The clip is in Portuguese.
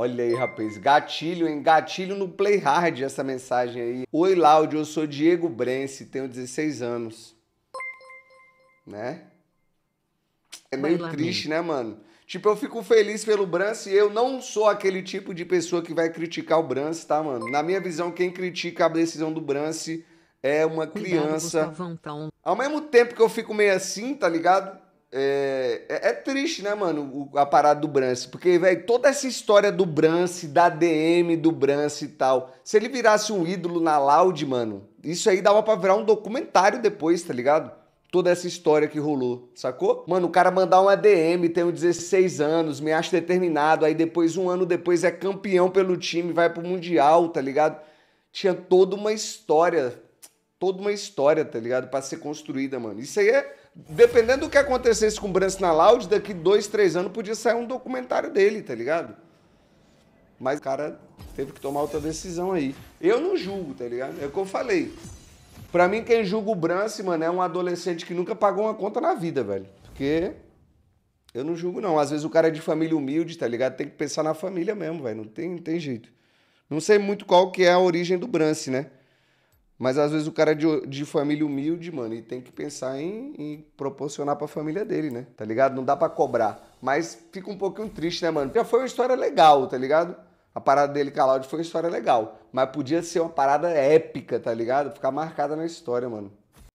Olha aí, rapaz. Gatilho, hein? Gatilho no Play Hard, essa mensagem aí. Oi, Laudio, eu sou Diego Brence, tenho 16 anos. Né? É meio triste, né, mano? Tipo, eu fico feliz pelo Brance. Eu não sou aquele tipo de pessoa que vai criticar o Brance, tá, mano? Na minha visão, quem critica a decisão do Brance é uma Cuidado, criança. Gustavão, então. Ao mesmo tempo que eu fico meio assim, tá ligado? É, é, é, triste, né, mano, a parada do Brance. Porque, velho, toda essa história do Brance, da DM do Brance e tal. Se ele virasse um ídolo na Loud, mano, isso aí dava pra virar um documentário depois, tá ligado? Toda essa história que rolou, sacou? Mano, o cara mandar uma DM, tenho 16 anos, me acho determinado, aí depois, um ano depois, é campeão pelo time, vai pro Mundial, tá ligado? Tinha toda uma história, toda uma história, tá ligado? Pra ser construída, mano. Isso aí é dependendo do que acontecesse com o Branson Loud, daqui dois, três anos podia sair um documentário dele, tá ligado? Mas o cara teve que tomar outra decisão aí. Eu não julgo, tá ligado? É o que eu falei. Pra mim, quem julga o Brance, mano, é um adolescente que nunca pagou uma conta na vida, velho. Porque eu não julgo, não. Às vezes o cara é de família humilde, tá ligado? Tem que pensar na família mesmo, velho. Não tem, não tem jeito. Não sei muito qual que é a origem do Brance, né? Mas às vezes o cara é de, de família humilde, mano, e tem que pensar em, em proporcionar pra família dele, né? Tá ligado? Não dá para cobrar. Mas fica um pouquinho triste, né, mano? Já foi uma história legal, tá ligado? A parada dele com a Laude foi uma história legal. Mas podia ser uma parada épica, tá ligado? Ficar marcada na história, mano.